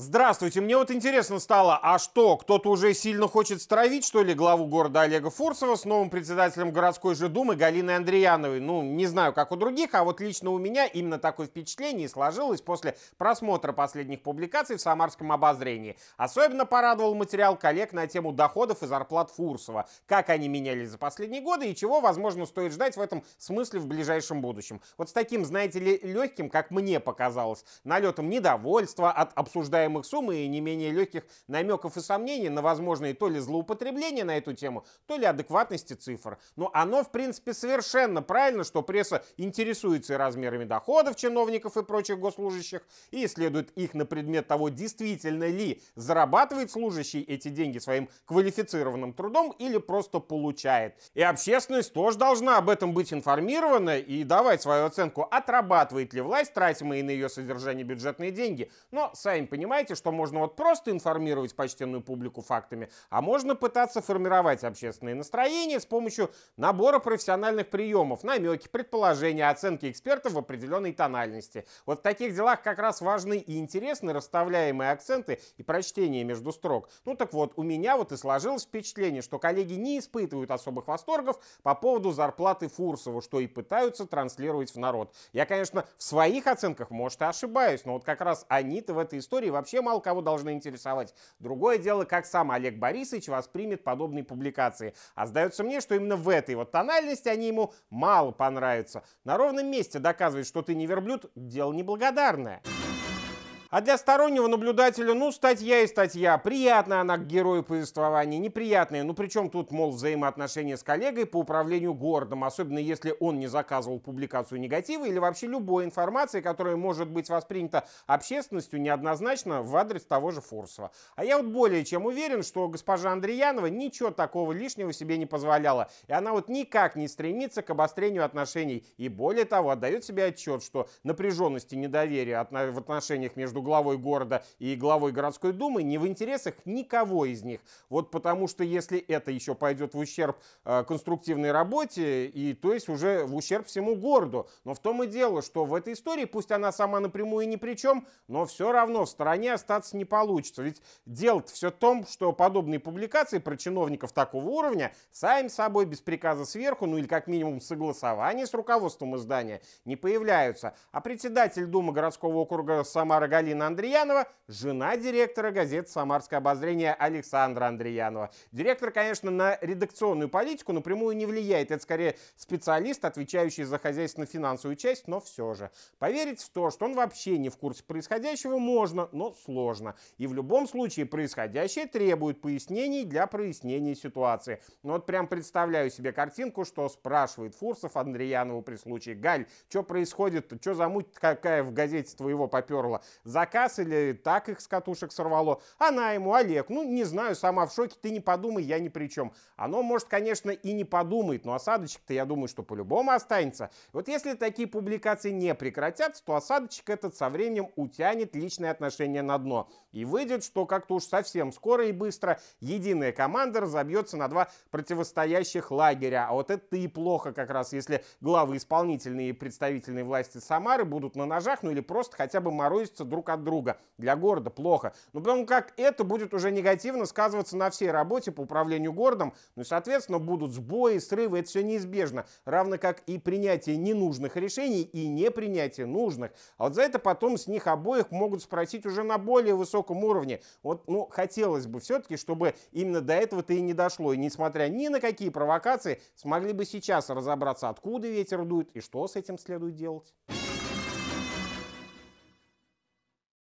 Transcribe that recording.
Здравствуйте, мне вот интересно стало, а что, кто-то уже сильно хочет стравить, что ли, главу города Олега Фурсова с новым председателем городской же думы Галиной Андреяновой? Ну, не знаю, как у других, а вот лично у меня именно такое впечатление сложилось после просмотра последних публикаций в «Самарском обозрении». Особенно порадовал материал коллег на тему доходов и зарплат Фурсова, как они менялись за последние годы и чего, возможно, стоит ждать в этом смысле в ближайшем будущем. Вот с таким, знаете ли, легким, как мне показалось, налетом недовольства от обсуждаемого предлагаемых сумм и не менее легких намеков и сомнений на возможные то ли злоупотребления на эту тему, то ли адекватности цифр. Но оно, в принципе, совершенно правильно, что пресса интересуется и размерами доходов чиновников и прочих госслужащих, и исследует их на предмет того, действительно ли зарабатывает служащий эти деньги своим квалифицированным трудом или просто получает. И общественность тоже должна об этом быть информирована и давать свою оценку, отрабатывает ли власть тратимые на ее содержание бюджетные деньги. Но, сами понимаете, понимаете, что можно вот просто информировать почтенную публику фактами, а можно пытаться формировать общественное настроение с помощью набора профессиональных приемов, намеки, предположения, оценки экспертов в определенной тональности. Вот в таких делах как раз важны и интересны расставляемые акценты и прочтение между строк. Ну так вот, у меня вот и сложилось впечатление, что коллеги не испытывают особых восторгов по поводу зарплаты Фурсова, что и пытаются транслировать в народ. Я, конечно, в своих оценках, может, и ошибаюсь, но вот как раз они-то в этой истории вообще вообще мало кого должны интересовать. Другое дело, как сам Олег Борисович воспримет подобные публикации. А сдается мне, что именно в этой вот тональности они ему мало понравятся. На ровном месте доказывать, что ты не верблюд, дело неблагодарное. А для стороннего наблюдателя, ну, статья и статья. Приятная она к герою повествования, неприятная. Ну, причем тут, мол, взаимоотношения с коллегой по управлению городом, особенно если он не заказывал публикацию негатива или вообще любой информации, которая может быть воспринята общественностью неоднозначно в адрес того же Фурсова. А я вот более чем уверен, что госпожа Андреянова ничего такого лишнего себе не позволяла. И она вот никак не стремится к обострению отношений. И более того, отдает себе отчет, что напряженности недоверия в отношениях между между главой города и главой городской думы не в интересах никого из них. Вот потому что если это еще пойдет в ущерб э, конструктивной работе, и то есть уже в ущерб всему городу. Но в том и дело, что в этой истории, пусть она сама напрямую ни при чем, но все равно в стороне остаться не получится. Ведь дело-то все в том, что подобные публикации про чиновников такого уровня сами собой без приказа сверху, ну или как минимум согласования с руководством издания, не появляются. А председатель Думы городского округа Самара Галина Галина Андреянова, жена директора газеты «Самарское обозрение» Александра Андреянова. Директор, конечно, на редакционную политику напрямую не влияет. Это скорее специалист, отвечающий за хозяйственно-финансовую часть, но все же. Поверить в то, что он вообще не в курсе происходящего, можно, но сложно. И в любом случае происходящее требует пояснений для прояснения ситуации. Но ну вот прям представляю себе картинку, что спрашивает Фурсов Андреянову при случае. «Галь, что происходит? Что замуть какая в газете твоего поперла?» заказ или так их с катушек сорвало. Она ему, Олег, ну не знаю, сама в шоке, ты не подумай, я ни при чем. Оно, может, конечно, и не подумает, но осадочек-то, я думаю, что по-любому останется. Вот если такие публикации не прекратятся, то осадочек этот со временем утянет личные отношения на дно. И выйдет, что как-то уж совсем скоро и быстро единая команда разобьется на два противостоящих лагеря. А вот это и плохо как раз, если главы исполнительной и представительной власти Самары будут на ножах, ну или просто хотя бы морозиться друг друг от друга. Для города плохо. Но ну, потому как это будет уже негативно сказываться на всей работе по управлению городом, ну и, соответственно, будут сбои, срывы, это все неизбежно. Равно как и принятие ненужных решений и непринятие нужных. А вот за это потом с них обоих могут спросить уже на более высоком уровне. Вот, ну, хотелось бы все-таки, чтобы именно до этого-то и не дошло. И несмотря ни на какие провокации, смогли бы сейчас разобраться, откуда ветер дует и что с этим следует делать.